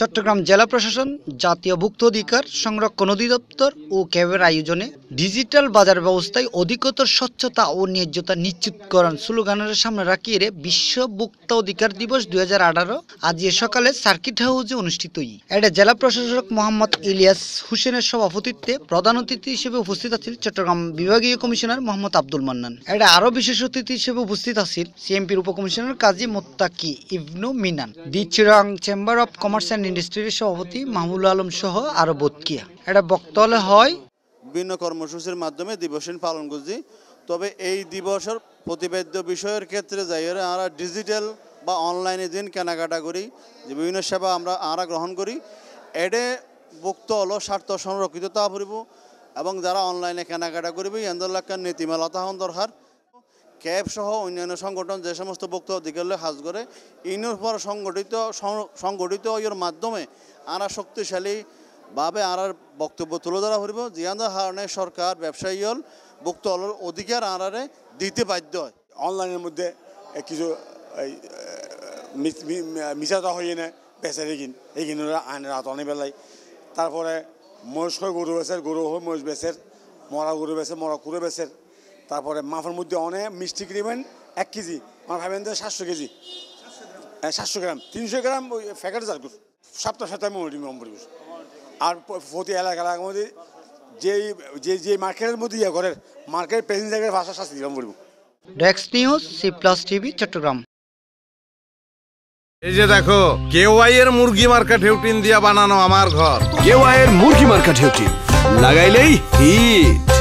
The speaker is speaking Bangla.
চট্টগ্রাম জেলা প্রশাসন জাতীয় ভুক্ত অধিকার সংরক্ষণ অধিদপ্তর ও ক্যাবের আয়োজনে ডিজিটাল বাজার ব্যবস্থায় অধিকতর স্বচ্ছতা ও ন্যায্যতা নিশ্চিতকরণ স্লোগানের সামনে রাখিয়ে বিশ্ব ভুক্ত অধিকার দিবস দুই হাজার আঠারো আজ সকালে সার্কিট হাউসে অনুষ্ঠিত এটা জেলা প্রশাসক মোহাম্মদ ইলিয়াস হুসেনের সভাপতিত্বে প্রধান অতিথি হিসেবে উপস্থিত আছেন চট্টগ্রাম বিভাগীয় কমিশনার মোহাম্মদ আব্দুল মান্নান এটা আরও বিশেষ অতিথি হিসেবে উপস্থিত আছেন সিএমপির উপকমিশনার কাজী Mottaki Ibnu Minan the chamber of commerce and ইন্ডাস্ট্রির সভাপতি মাহমুল আলম সহ আরো বোধকিয়া এটা বক্তলে হয় বিভিন্ন কর্মসূচির মাধ্যমে দিবস পালন করছি তবে এই দিবসের প্রতিবেদ্য বিষয়ের ক্ষেত্রে যাই আমরা ডিজিটাল বা অনলাইনে দিন কেনাকাটা করি যে বিভিন্ন সেবা আমরা আমরা গ্রহণ করি এডে বক্ত হলো স্বার্থ সংরক্ষিত তা এবং যারা অনলাইনে কেনাকাটা করবে এন্দোল্লাক্কার নীতিমালা তাহন দরকার ক্যাব সহ অন্যান্য সংগঠন যে সমস্ত বক্তব্য দিকে হাজ করে ইউনিয়ন পর সংগঠিত সংগঠিত ইয়ের মাধ্যমে আনা শক্তিশালী ভাবে আনার বক্তব্য তুলে ধরা হইব জিয়ানোর কারণে সরকার ব্যবসায়ী হল বক্ত অধিকার আনারে দিতে বাধ্য হয় অনলাইনের মধ্যে কিছু মিশাতা হয়ে না বেচারে কিন এই কিনা আনে রাত অনেক বেলায় তারপরে মহিষ গরু বেচের গরু হয় মহিষ বেচের মরা গরু বেচে মরা কুড়ে বেচের তারপরে মাফার মধ্যে অনেক মিষ্টি ক্রিমেন এক কেজি আমার ভাই বোনদের সাতশো কেজি হ্যাঁ সাতশো গ্রাম তিনশো গ্রাম ওই প্যাকেট সাতটা সপ্তাহ সপ্তাহে মোটামুটি করি আর প্রতি এলাকা এলাকার মধ্যে যেই যে যে মার্কেটের মধ্যে ইয়ে করে মার্কেট প্যাসেঞ্জারের ভাষা শাস্তি দিলাম করব ডেক্স news C plus TV Chattogram এই যে দেখো কেওয়াই এর মুরগি মার্কেট ঢেউটিন দিয়া বানানো আমার ঘর কেওয়াই এর মুরগি মার্কেট হেউটিন লাগাইলেই হিট